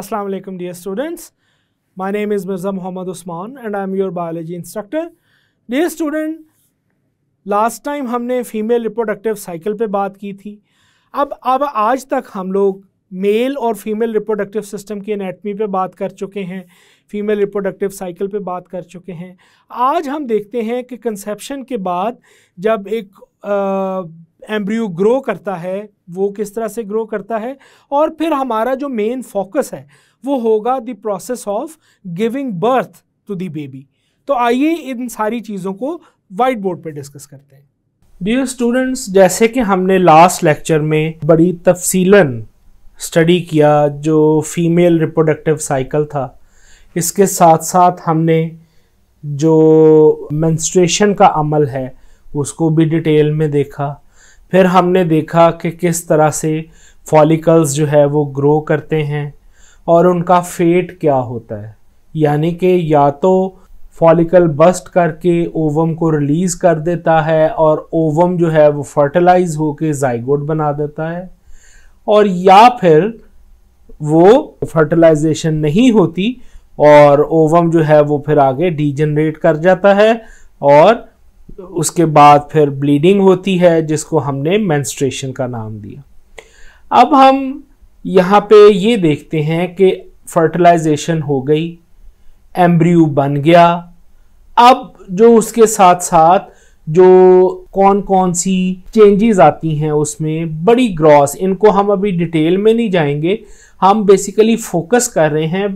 Assalamu alaikum dear students. My name is Mirza Muhammad Usman and I am your biology instructor. Dear student, last time हमने female reproductive cycle पे बात की थी अब अब आज तक हम लोग male और female reproductive system की anatomy पे बात कर चुके हैं female reproductive cycle पे बात कर चुके हैं आज हम देखते हैं कि conception के बाद जब एक आ, एम्ब्रियो ग्रो करता है वो किस तरह से ग्रो करता है और फिर हमारा जो मेन फोकस है वो होगा the process of giving birth to the baby तो आइए इन सारी चीज़ों को वाइट बोर्ड पर डिस्कस करते हैं डियर स्टूडेंट्स जैसे कि हमने लास्ट लेक्चर में बड़ी तफसीलन स्टडी किया जो फीमेल रिप्रोडक्टिव साइकिल था इसके साथ साथ हमने जो मेंस्ट्रुएशन का अमल है उसको भी डिटेल में देखा फिर हमने देखा कि किस तरह से फॉलिकल्स जो है वो ग्रो करते हैं और उनका फेट क्या होता है यानी कि या तो फॉलिकल बस्ट करके ओवम को रिलीज़ कर देता है और ओवम जो है वो फर्टिलाइज होके जाइगोट बना देता है और या फिर वो फर्टिलाइजेशन नहीं होती और ओवम जो है वो फिर आगे डीजनरेट कर जाता है और उसके बाद फिर ब्लीडिंग होती है जिसको हमने मेंस्ट्रेशन का नाम दिया अब हम यहाँ पे ये देखते हैं कि फर्टिलाइजेशन हो गई एम्ब्रियो बन गया अब जो उसके साथ साथ जो कौन कौन सी चेंजेस आती हैं उसमें बड़ी ग्रॉस इनको हम अभी डिटेल में नहीं जाएंगे हम बेसिकली फोकस कर रहे हैं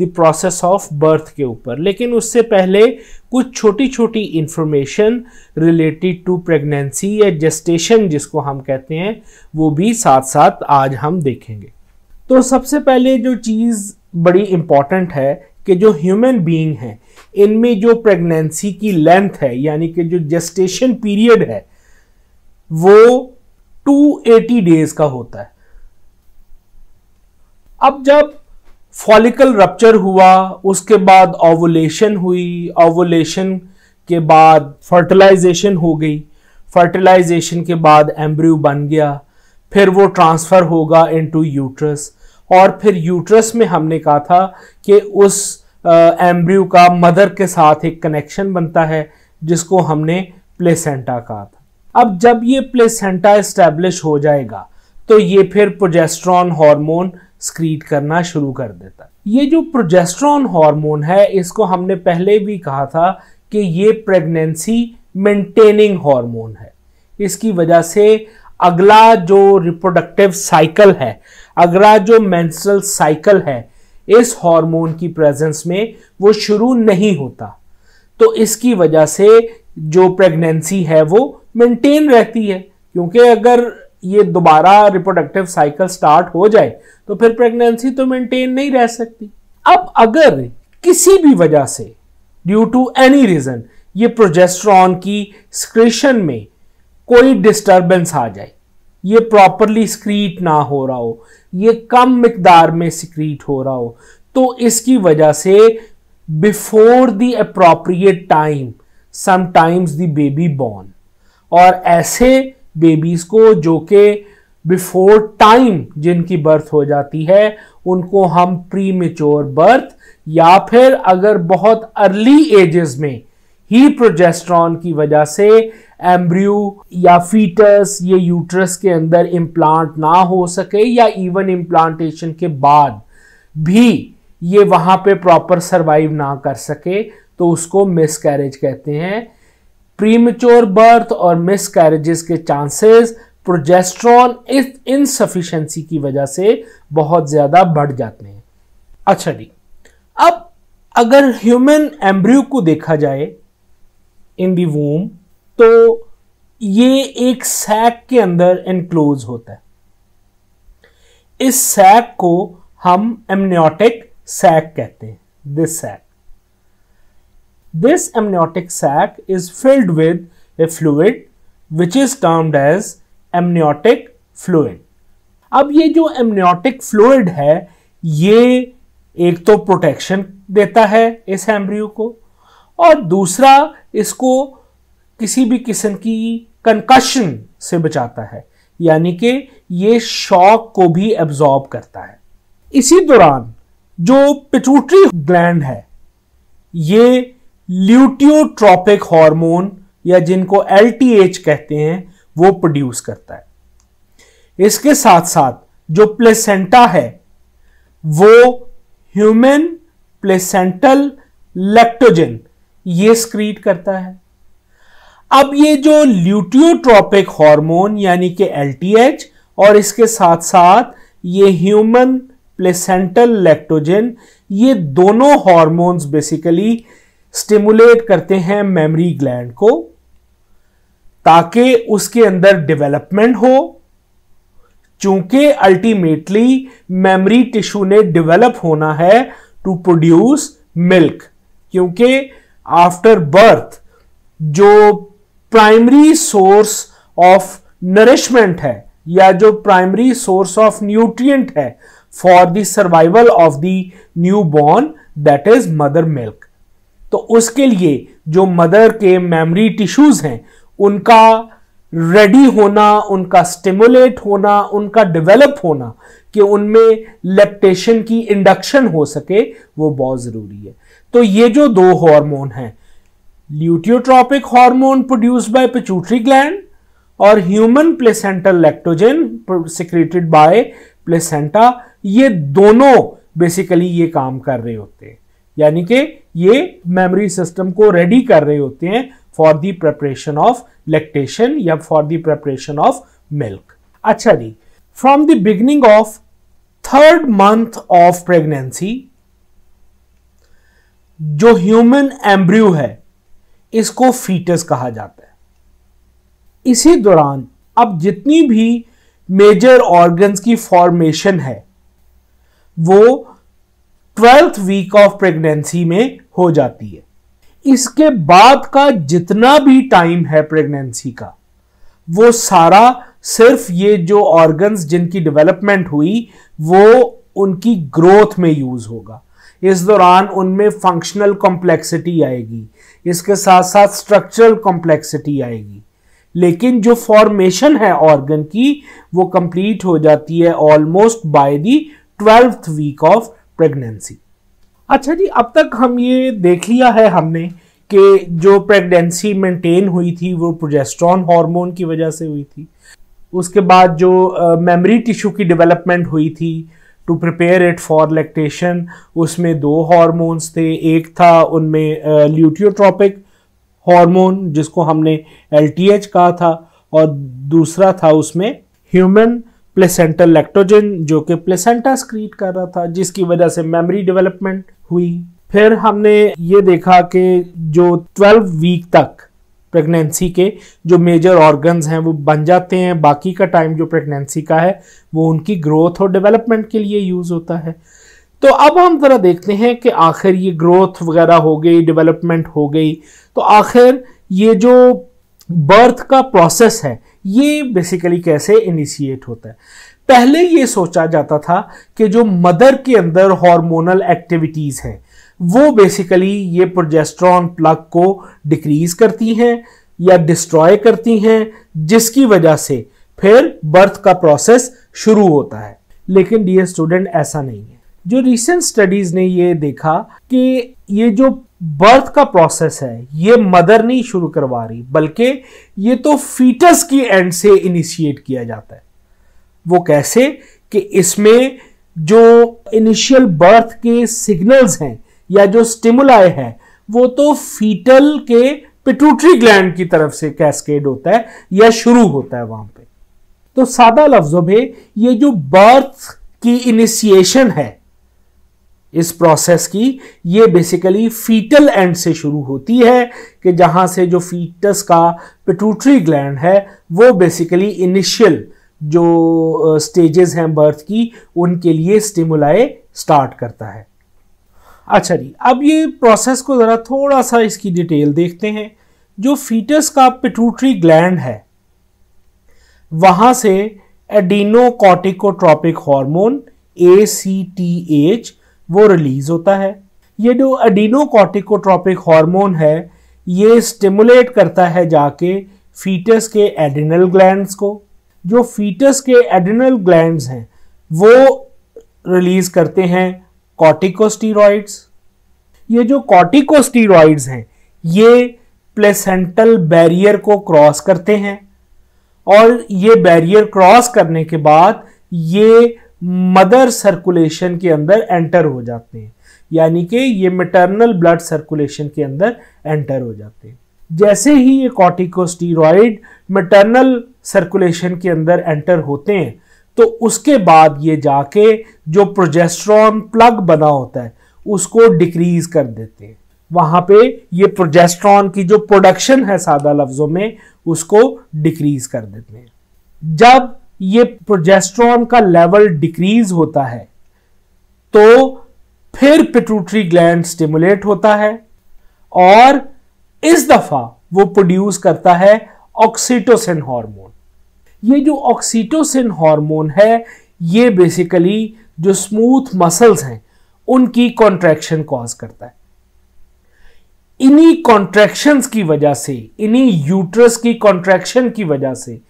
द प्रोसेस ऑफ बर्थ के ऊपर लेकिन उससे पहले कुछ छोटी छोटी इन्फॉर्मेशन रिलेटेड टू प्रेगनेंसी या जेस्टेशन जिसको हम कहते हैं वो भी साथ साथ आज हम देखेंगे तो सबसे पहले जो चीज़ बड़ी इम्पॉर्टेंट है कि जो ह्यूमन बीइंग है इनमें जो प्रेगनेंसी की लेंथ है यानी कि जो जेस्टेशन पीरियड है वो 280 डेज का होता है अब जब फॉलिकल रप्चर हुआ उसके बाद ओवुलेशन हुई ओवुलेशन के बाद फर्टिलाइजेशन हो गई फर्टिलाइजेशन के बाद एम्ब्रियो बन गया फिर वो ट्रांसफ़र होगा इनटू यूट्रस और फिर यूट्रस में हमने कहा था कि उस एम्ब्रियो का मदर के साथ एक कनेक्शन बनता है जिसको हमने प्लेसेंटा कहा था अब जब ये प्लेसेंटा इस्टेब्लिश हो जाएगा तो ये फिर प्रोजेस्ट्रॉन हार्मोन स्क्रीट करना शुरू कर देता है ये जो प्रोजेस्ट्रॉन हार्मोन है इसको हमने पहले भी कहा था कि ये प्रेगनेंसी मेंटेनिंग हार्मोन है इसकी वजह से अगला जो रिप्रोडक्टिव साइकिल है अगला जो मेंस्ट्रुअल साइकिल है इस हार्मोन की प्रेजेंस में वो शुरू नहीं होता तो इसकी वजह से जो प्रेगनेंसी है वो मेंटेन रहती है क्योंकि अगर ये दोबारा रिप्रोडक्टिव साइकिल स्टार्ट हो जाए तो फिर प्रेगनेंसी तो मेंटेन नहीं रह सकती अब अगर किसी भी वजह से ड्यू टू एनी रीजन ये प्रोजेस्ट्रॉन की स्क्रेशन में कोई डिस्टरबेंस आ जाए ये प्रॉपरली स्क्रीट ना हो रहा हो ये कम मकदार में सिक्रीट हो रहा हो तो इसकी वजह से before the appropriate time sometimes the baby born और ऐसे बेबीज़ को जो कि बिफोर टाइम जिनकी बर्थ हो जाती है उनको हम प्री मेच्योर बर्थ या फिर अगर बहुत अर्ली एजेस में ही प्रोजेस्ट्रॉन की वजह से एम्ब्रियो या फीटस ये यूट्रस के अंदर इम्प्लांट ना हो सके या इवन इम्प्लांटेशन के बाद भी ये वहाँ पे प्रॉपर सरवाइव ना कर सके तो उसको मिसकैरेज कहते हैं प्रीमेच्योर बर्थ और मिसकैरेजेस के चांसेस प्रोजेस्ट्रॉन इस इनसफिशेंसी की वजह से बहुत ज़्यादा बढ़ जाते हैं अच्छा जी अब अगर ह्यूमन एम्ब्रियो को देखा जाए इन दी वूम तो ये एक सैक के अंदर एनक्लोज होता है इस सैक को हम एमनियोटिक सैक कहते हैं this sac This amniotic sac is filled with a fluid which is termed as amniotic fluid. अब ये जो amniotic fluid है ये एक तो protection देता है इस embryo को और दूसरा इसको किसी भी किस्म की concussion से बचाता है यानी कि ये shock को भी absorb करता है इसी दौरान जो pituitary gland है ये ल्यूटियोट्रॉपिक हार्मोन या जिनको एल कहते हैं वो प्रोड्यूस करता है इसके साथ साथ जो प्लेसेंटा है वो ह्यूमन प्लेसेंटल लेक्टोजन ये स्क्रीट करता है अब ये जो ल्यूटियोट्रॉपिक हार्मोन यानी कि एल और इसके साथ साथ ये ह्यूमन प्लेसेंटल लेक्टोजन ये दोनों हार्मोन्स बेसिकली स्टिमुलेट करते हैं मेमोरी ग्लैंड को ताकि उसके अंदर डेवलपमेंट हो चूंकि अल्टीमेटली मेमोरी टिश्यू ने डेवलप होना है टू प्रोड्यूस मिल्क क्योंकि आफ्टर बर्थ जो प्राइमरी सोर्स ऑफ नरिशमेंट है या जो प्राइमरी सोर्स ऑफ न्यूट्रिएंट है for the survival of the new born that is mother milk तो उसके लिए जो मदर के मेमोरी टिश्यूज हैं उनका रेडी होना उनका स्टिमुलेट होना उनका डेवलप होना कि उनमें लेप्टेशन की इंडक्शन हो सके वो बहुत ज़रूरी है तो ये जो दो हार्मोन हैं luteotropic hormone produce by pituitary gland और human placental lactogen secreted by placenta ये दोनों बेसिकली ये काम कर रहे होते हैं यानी कि ये मेमोरी सिस्टम को रेडी कर रहे होते हैं for the preparation of lactation या for the preparation of milk अच्छा जी from the beginning of third month of pregnancy जो ह्यूमन एम्ब्रियो है इसको फीटस कहा जाता है इसी दौरान अब जितनी भी मेजर ऑर्गन्स की फॉर्मेशन है वो ट्वेल्थ वीक ऑफ प्रेगनेंसी में हो जाती है इसके बाद का जितना भी टाइम है प्रेगनेंसी का वो सारा सिर्फ ये जो ऑर्गन्स जिनकी डेवलपमेंट हुई वो उनकी ग्रोथ में यूज होगा इस दौरान उनमें फंक्शनल कॉम्प्लेक्सिटी आएगी इसके साथ साथ स्ट्रक्चरल कॉम्प्लेक्सिटी आएगी लेकिन जो फॉर्मेशन है ऑर्गन की वो कंप्लीट हो जाती है almost by the twelfth week of pregnancy अच्छा जी अब तक हम ये देख लिया है हमने कि जो प्रेगनेंसी मेंटेन हुई थी वो प्रोजेस्ट्रॉन हार्मोन की वजह से हुई थी उसके बाद जो मेमोरी टिश्यू की डेवलपमेंट हुई थी to prepare it for lactation उसमें दो हार्मोन्स थे एक था उनमें ल्यूटियोट्रॉपिक हार्मोन जिसको हमने एल कहा था और दूसरा था उसमें ह्यूमन प्लेसेंटल लेक्ट्रोजन जो कि प्लेसेंटा स्क्रीट कर रहा था जिसकी वजह से मेमोरी डेवलपमेंट हुई फिर हमने ये देखा कि जो 12 वीक तक प्रेगनेंसी के जो मेजर ऑर्गन्स हैं वो बन जाते हैं बाकी का टाइम जो प्रेगनेंसी का है वो उनकी ग्रोथ और डेवलपमेंट के लिए यूज़ होता है तो अब हम ज़रा देखते हैं कि आखिर ये ग्रोथ वगैरह हो गई डेवलपमेंट हो गई तो आखिर ये जो बर्थ का प्रोसेस है ये बेसिकली कैसे इनिशिएट होता है पहले ये सोचा जाता था कि जो मदर के अंदर हार्मोनल एक्टिविटीज़ हैं वो बेसिकली ये प्रोजेस्ट्रॉन प्लग को डिक्रीज करती हैं या डिस्ट्रॉय करती हैं जिसकी वजह से फिर बर्थ का प्रोसेस शुरू होता है लेकिन डियर स्टूडेंट ऐसा नहीं है जो रिसेंट स्टडीज ने ये देखा कि ये जो बर्थ का प्रोसेस है ये मदर नहीं शुरू करवा रही बल्कि ये तो फीटस की एंड से इनिशिएट किया जाता है वो कैसे कि इसमें जो इनिशियल बर्थ के सिग्नल्स हैं या जो स्टिमुलाय हैं वो तो फीटल के पिटूटरी ग्लैंड की तरफ से कैस्केड होता है या शुरू होता है वहां पे तो सादा लफ्जों में ये जो बर्थ की इनिशिएशन है इस प्रोसेस की ये बेसिकली फीटल एंड से शुरू होती है कि जहाँ से जो फीटस का पिटूटरी ग्लैंड है वो बेसिकली इनिशियल जो स्टेजेस हैं बर्थ की उनके लिए स्टिमुलाए स्टार्ट करता है अच्छा जी अब ये प्रोसेस को ज़रा थोड़ा सा इसकी डिटेल देखते हैं जो फीटस का पिटूटरी ग्लैंड है वहाँ से adrenocorticotropic hormone A C T H वो रिलीज होता है ये जो अडीनोकॉटिकोट्रॉपिक हार्मोन है ये स्टिमुलेट करता है जाके फीटस के एडिनल ग्लैंड्स को जो फीटस के एडिनल ग्लैंड्स हैं वो रिलीज करते हैं कॉटिकोस्टीरॉइड्स ये जो कॉटिकोस्टीरॉइड्स हैं ये प्लेसेंटल बैरियर को क्रॉस करते हैं और ये बैरियर क्रॉस करने के बाद ये मदर सर्कुलेशन के अंदर एंटर हो जाते हैं यानी कि ये मेटरनल ब्लड सर्कुलेशन के अंदर एंटर हो जाते हैं जैसे ही ये कॉर्टिकोस्टीरॉइड मेटरनल सर्कुलेशन के अंदर एंटर होते हैं तो उसके बाद ये जाके जो प्रोजेस्ट्रॉन प्लग बना होता है उसको डिक्रीज कर देते हैं वहाँ पे ये प्रोजेस्ट्रॉन की जो प्रोडक्शन है सादा लफ्ज़ों में उसको डिक्रीज कर देते हैं जब ये प्रोजेस्ट्रॉन का लेवल डिक्रीज होता है तो फिर पिट्यूटरी ग्लैंड स्टिमुलेट होता है और इस दफा वो प्रोड्यूस करता है ऑक्सीटोसिन हार्मोन ये जो ऑक्सीटोसिन हार्मोन है ये बेसिकली जो स्मूथ मसल्स हैं उनकी कॉन्ट्रैक्शन कॉज करता है इन्हीं कॉन्ट्रैक्शंस की वजह से इन्हीं यूट्रस की कॉन्ट्रैक्शन की वजह से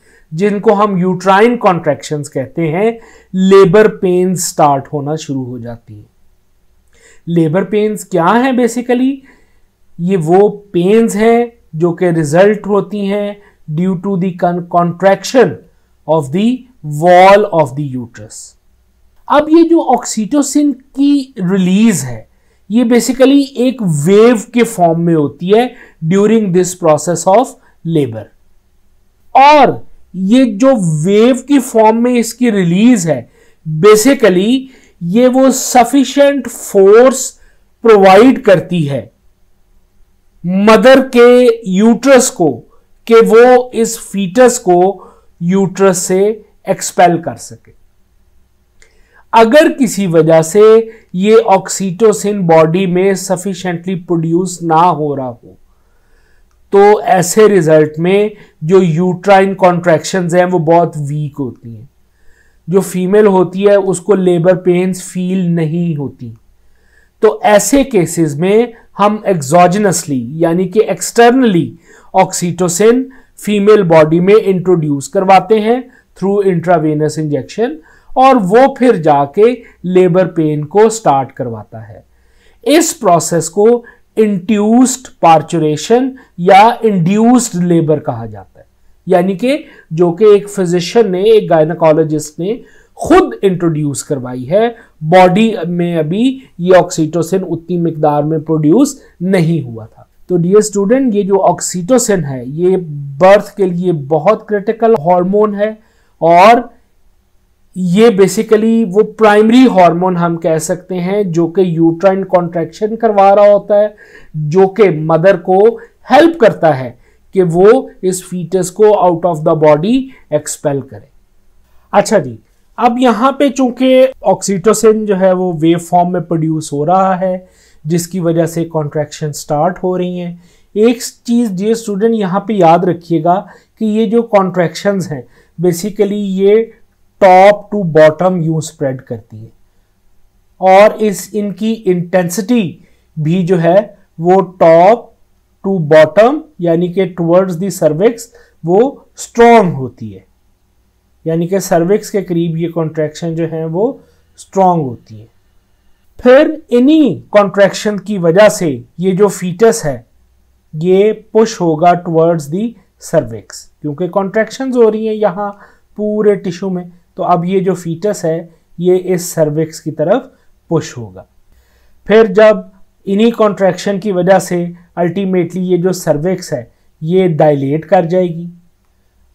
जिनको हम यूट्राइन कॉन्ट्रेक्शन कहते हैं लेबर पेन स्टार्ट होना शुरू हो जाती है लेबर पेन्स क्या है बेसिकली ये वो पेन्स हैं जो कि रिजल्ट होती हैं due to the contraction of the wall of the uterus अब ये जो ऑक्सीटोसिन की रिलीज है ये बेसिकली एक वेव के फॉर्म में होती है during this process of labour और ये जो वेव की फॉर्म में इसकी रिलीज है बेसिकली ये वो सफिशिएंट फोर्स प्रोवाइड करती है मदर के यूट्रस को कि वो इस फीटस को यूट्रस से एक्सपेल कर सके अगर किसी वजह से ये ऑक्सीटोसिन बॉडी में सफिशेंटली प्रोड्यूस ना हो रहा हो तो ऐसे रिजल्ट में जो यूट्राइन कॉन्ट्रैक्शन हैं वो बहुत वीक होती हैं जो फीमेल होती है उसको लेबर पेन्स फील नहीं होती तो ऐसे केसेस में हम एक्सोजनसली यानी कि एक्सटर्नली ऑक्सीटोसिन फीमेल बॉडी में इंट्रोड्यूस करवाते हैं थ्रू इंट्रावेनस इंजेक्शन और वो फिर जाके लेबर पेन को स्टार्ट करवाता है इस प्रोसेस को इंड्यूस्ड पार्चुरेशन या इंड्यूस्ड लेबर कहा जाता है यानी कि जो कि एक फिजिशियन ने एक गायनाकोलॉजिस्ट ने खुद इंट्रोड्यूस करवाई है बॉडी में अभी ये ऑक्सीटोसिन उतनी मकदार में प्रोड्यूस नहीं हुआ था तो डियर स्टूडेंट ये जो ऑक्सीटोसिन है ये बर्थ के लिए बहुत क्रिटिकल हार्मोन है और ये बेसिकली वो प्राइमरी हार्मोन हम कह सकते हैं जो कि यूट्राइन कॉन्ट्रैक्शन करवा रहा होता है जो कि मदर को हेल्प करता है कि वो इस फीटस को out of the body expel करे अच्छा जी अब यहाँ पे चूंकि ऑक्सीटोसिन जो है वो वेव फॉर्म में प्रोड्यूस हो रहा है जिसकी वजह से कॉन्ट्रैक्शन स्टार्ट हो रही हैं एक चीज़ डियर स्टूडेंट यहाँ पे याद रखिएगा कि ये जो कॉन्ट्रैक्शंस हैं बेसिकली ये top to bottom you spread करती है और इस इनकी इंटेंसिटी भी जो है वो टॉप टू बॉटम यानी कि टुवर्ड्स दी सर्विक्स वो स्ट्रॉन्ग होती है यानी कि सर्विक्स के करीब ये कॉन्ट्रैक्शन जो है वो स्ट्रॉन्ग होती है फिर इन्हीं कॉन्ट्रैक्शन की वजह से ये जो फीटस है ये पुश होगा टुवर्ड्स दी सर्विक्स क्योंकि कॉन्ट्रेक्शन हो रही हैं यहाँ पूरे टिश्यू में तो अब ये जो फीटस है ये इस सर्विक्स की तरफ पुश होगा फिर जब इन्हीं कॉन्ट्रैक्शन की वजह से अल्टीमेटली ये जो सर्विक्स है ये डायलेट कर जाएगी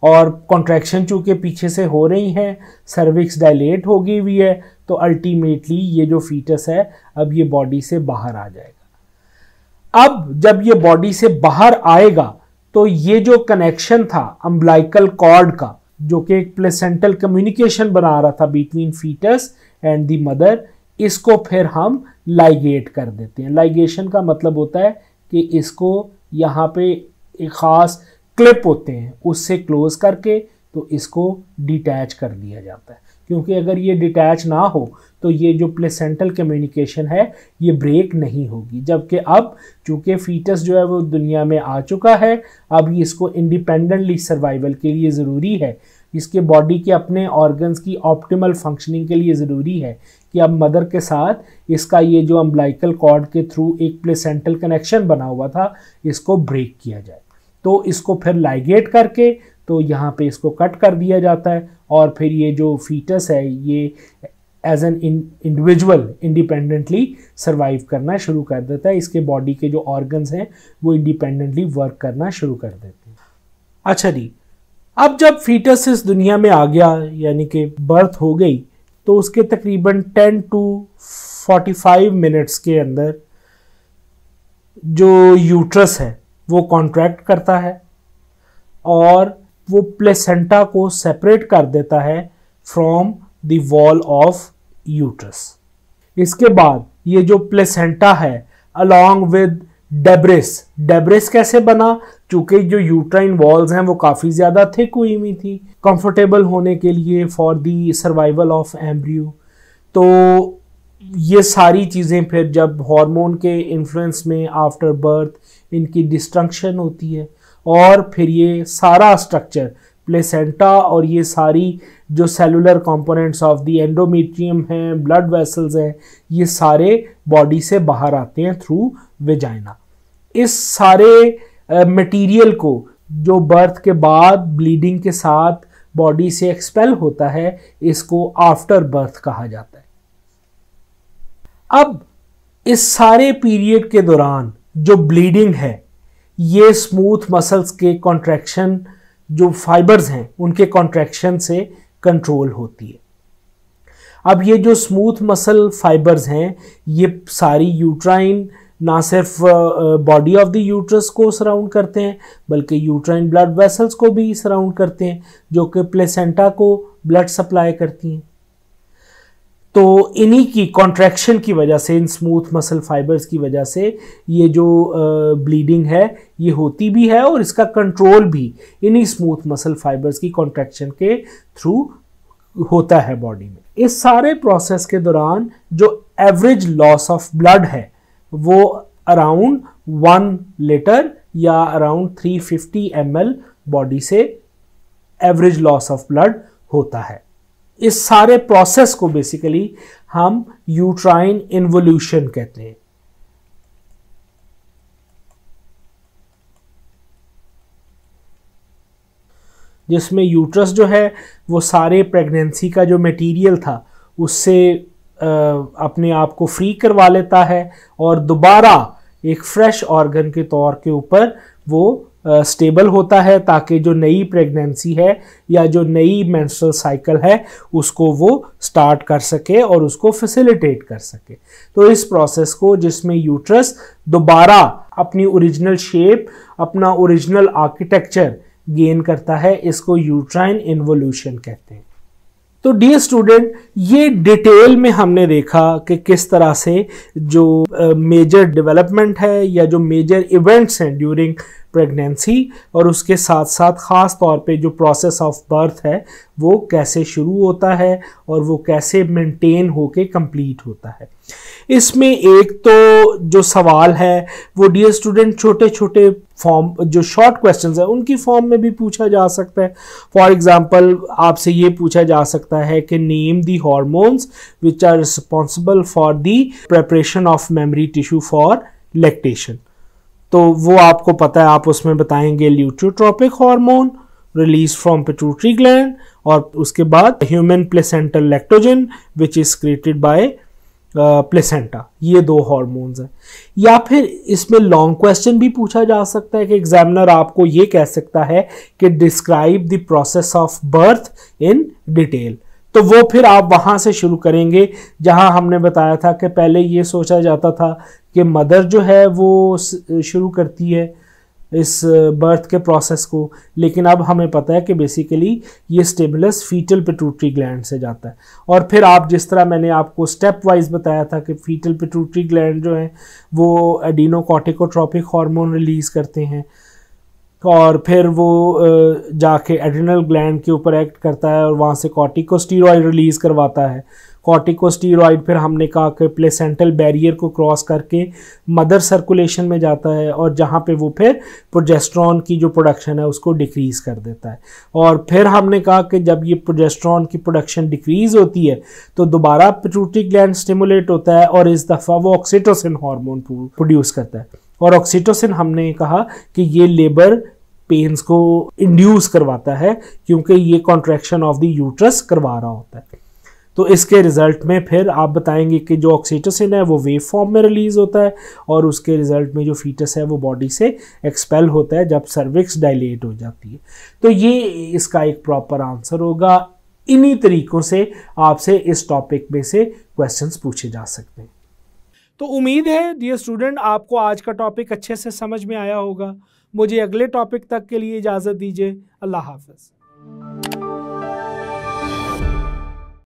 और कॉन्ट्रैक्शन चूँकि पीछे से हो रही हैं सर्विक्स डायलेट होगी हुई है तो अल्टीमेटली ये जो फीटस है अब ये बॉडी से बाहर आ जाएगा अब जब ये बॉडी से बाहर आएगा तो ये जो कनेक्शन था अम्बलाइकल कॉर्ड का जो कि एक प्लेसेंटल कम्युनिकेशन बना रहा था between foetus and the mother इसको फिर हम लाइगेट कर देते हैं लाइगेशन का मतलब होता है कि इसको यहाँ पे एक ख़ास क्लिप होते हैं उससे क्लोज करके तो इसको डिटैच कर दिया जाता है क्योंकि अगर ये डिटैच ना हो तो ये जो प्लेसेंटल कम्युनिकेशन है ये ब्रेक नहीं होगी जबकि अब चूँकि फीटस जो है वो दुनिया में आ चुका है अब इसको इंडिपेंडेंटली सर्वाइवल के लिए ज़रूरी है इसके बॉडी के अपने ऑर्गन्स की ऑप्टिमल फंक्शनिंग के लिए ज़रूरी है कि अब मदर के साथ इसका ये जो अम्बलाइकल कॉर्ड के थ्रू एक प्लेसेंटल कनेक्शन बना हुआ था इसको ब्रेक किया जाए तो इसको फिर लाइगेट करके तो यहाँ पे इसको कट कर दिया जाता है और फिर ये जो फीटस है ये as an individual independently survive करना शुरू कर देता है इसके बॉडी के जो ऑर्गन्स हैं वो इंडिपेंडेंटली वर्क करना शुरू कर देते हैं अच्छा जी अब जब फीटस इस दुनिया में आ गया यानी कि बर्थ हो गई तो उसके तकरीबन 10 टू 45 मिनट्स के अंदर जो यूट्रस है वो कॉन्ट्रैक्ट करता है और वो प्लेसेंटा को सेपरेट कर देता है from the wall of uterus इसके बाद ये जो प्लेसेंटा है अलॉन्ग विद डेब्रिस डेब्रिस कैसे बना चूंकि जो यूट्राइन वॉल्स हैं वो काफ़ी ज़्यादा थिक हुई हुई थी कंफर्टेबल होने के लिए for the survival of embryo तो ये सारी चीज़ें फिर जब हार्मोन के इन्फ्लुएंस में आफ्टर बर्थ इनकी डिस्ट्रक्शन होती है और फिर ये सारा स्ट्रक्चर प्लेसेंटा और ये सारी जो cellular components of the endometrium हैं ब्लड वेसल्स हैं ये सारे बॉडी से बाहर आते हैं थ्रू वेजाइना इस सारे मटेरियल को जो बर्थ के बाद ब्लीडिंग के साथ बॉडी से एक्सपेल होता है इसको आफ्टर बर्थ कहा जाता है अब इस सारे पीरियड के दौरान जो ब्लीडिंग है ये स्मूथ मसल्स के कॉन्ट्रैक्शन जो फाइबर्स हैं उनके कॉन्ट्रैक्शन से कंट्रोल होती है अब ये जो स्मूथ मसल फाइबर्स हैं ये सारी यूट्राइन ना सिर्फ बॉडी ऑफ द यूट्रस को सराउंड करते हैं बल्कि यूट्राइन ब्लड वेसल्स को भी सराउंड करते हैं जो कि प्लेसेंटा को ब्लड सप्लाई करती हैं तो इन्हीं की कॉन्ट्रैक्शन की वजह से इन स्मूथ मसल फाइबर्स की वजह से ये जो ब्लीडिंग है ये होती भी है और इसका कंट्रोल भी इन्हीं स्मूथ मसल फाइबर्स की कॉन्ट्रैक्शन के थ्रू होता है बॉडी में इस सारे प्रोसेस के दौरान जो एवरेज लॉस ऑफ ब्लड है वो अराउंड वन लीटर या अराउंड 350 एम बॉडी से एवरेज लॉस ऑफ ब्लड होता है इस सारे प्रोसेस को बेसिकली हम यूट्राइन इन्वोल्यूशन कहते हैं जिसमें यूट्रस जो है वो सारे प्रेगनेंसी का जो मटेरियल था उससे अपने आप को फ्री करवा लेता है और दोबारा एक फ्रेश ऑर्गन के तौर के ऊपर वो स्टेबल होता है ताकि जो नई प्रेगनेंसी है या जो नई मेंस्ट्रुअल साइकिल है उसको वो स्टार्ट कर सके और उसको फैसिलिटेट कर सके तो इस प्रोसेस को जिसमें यूट्रस दोबारा अपनी ओरिजिनल शेप अपना ओरिजिनल आर्किटेक्चर गेन करता है इसको यूट्राइन इन्वोल्यूशन कहते हैं तो डी स्टूडेंट ये डिटेल में हमने देखा कि किस तरह से जो मेजर uh, डेवलपमेंट है या जो मेजर इवेंट्स हैं ड्यूरिंग प्रेगनेंसी और उसके साथ साथ ख़ास तौर पे जो प्रोसेस ऑफ बर्थ है वो कैसे शुरू होता है और वो कैसे मेंटेन होके कंप्लीट होता है इसमें एक तो जो सवाल है वो डियर स्टूडेंट छोटे छोटे फॉर्म जो शॉर्ट क्वेश्चंस है उनकी फॉर्म में भी पूछा जा सकता है फॉर एग्जांपल आपसे ये पूछा जा सकता है कि name the hormones which are responsible for the preparation of mammary tissue for lactation तो वो आपको पता है आप उसमें बताएंगे luteotropic hormone release from pituitary gland और उसके बाद human placental lactogen which is created by placenta ये दो हॉर्मोन्स हैं या फिर इसमें लॉन्ग क्वेश्चन भी पूछा जा सकता है कि एग्जामिनर आपको ये कह सकता है कि describe the process of birth in detail तो वो फिर आप वहाँ से शुरू करेंगे जहाँ हमने बताया था कि पहले ये सोचा जाता था कि मदर जो है वो शुरू करती है इस बर्थ के प्रोसेस को लेकिन अब हमें पता है कि बेसिकली ये स्टेबलस फीटल पिटूटरी ग्लैंड से जाता है और फिर आप जिस तरह मैंने आपको स्टेप वाइज बताया था कि फीटल पिटूटरी ग्लैंड जो है वो एडिनोकॉटिकोट्रॉपिक हार्मोन रिलीज़ करते हैं और फिर वो जाके एड्रिनल ग्लैंड के ऊपर एक्ट करता है और वहाँ से कॉटिकोस्टीरॉयड रिलीज़ करवाता है कॉर्टिकोस्टीरोइड फिर हमने कहा कि प्लेसेंटल बैरियर को क्रॉस करके मदर सर्कुलेशन में जाता है और जहाँ पे वो फिर प्रोजेस्ट्रॉन की जो प्रोडक्शन है उसको डिक्रीज़ कर देता है और फिर हमने कहा कि जब ये प्रोजेस्ट्रॉन की प्रोडक्शन डिक्रीज़ होती है तो दोबारा पिट्यूटरी ग्लैंड स्टिमुलेट होता है और इस दफ़ा वो ऑक्सीटोसिन हारमोन प्रोड्यूस करता है और ऑक्सीटोसिन हमने कहा कि ये लेबर पेन्स को इंड्यूस करवाता है क्योंकि ये कॉन्ट्रैक्शन ऑफ द यूट्रस करवा रहा होता है तो इसके रिज़ल्ट में फिर आप बताएंगे कि जो ऑक्सीटोसिन है वो वेव फॉर्म में रिलीज़ होता है और उसके रिज़ल्ट में जो फीटस है वो बॉडी से एक्सपेल होता है जब सर्विक्स डायलेट हो जाती है तो ये इसका एक प्रॉपर आंसर होगा इन्हीं तरीक़ों से आपसे इस टॉपिक में से क्वेश्चंस पूछे जा सकते हैं तो उम्मीद है डियर स्टूडेंट आपको आज का टॉपिक अच्छे से समझ में आया होगा मुझे अगले टॉपिक तक के लिए इजाज़त दीजिए अल्लाह हाफ